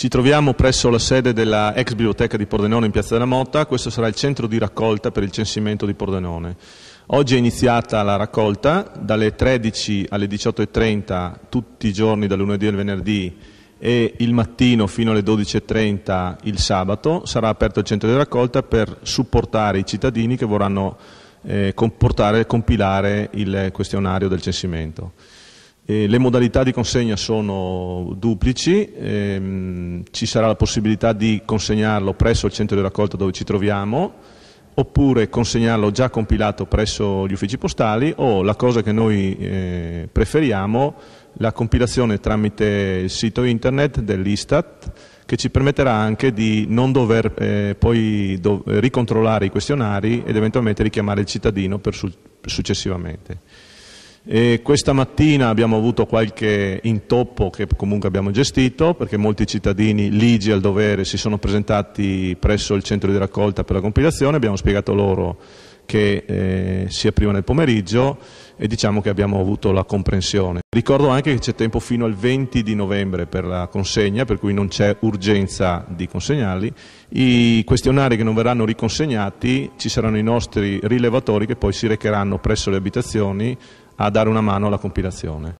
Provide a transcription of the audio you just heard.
Ci troviamo presso la sede della ex biblioteca di Pordenone in Piazza della Motta, questo sarà il centro di raccolta per il censimento di Pordenone. Oggi è iniziata la raccolta dalle 13 alle 18.30 tutti i giorni dal lunedì al venerdì e il mattino fino alle 12.30 il sabato sarà aperto il centro di raccolta per supportare i cittadini che vorranno eh, compilare il questionario del censimento. Eh, le modalità di consegna sono duplici, ehm, ci sarà la possibilità di consegnarlo presso il centro di raccolta dove ci troviamo, oppure consegnarlo già compilato presso gli uffici postali o la cosa che noi eh, preferiamo, la compilazione tramite il sito internet dell'Istat che ci permetterà anche di non dover eh, poi do ricontrollare i questionari ed eventualmente richiamare il cittadino per su successivamente. E questa mattina abbiamo avuto qualche intoppo che comunque abbiamo gestito perché molti cittadini ligi al dovere si sono presentati presso il centro di raccolta per la compilazione, abbiamo spiegato loro che eh, si apriva nel pomeriggio e diciamo che abbiamo avuto la comprensione. Ricordo anche che c'è tempo fino al 20 di novembre per la consegna, per cui non c'è urgenza di consegnarli. I questionari che non verranno riconsegnati ci saranno i nostri rilevatori che poi si recheranno presso le abitazioni a dare una mano alla compilazione.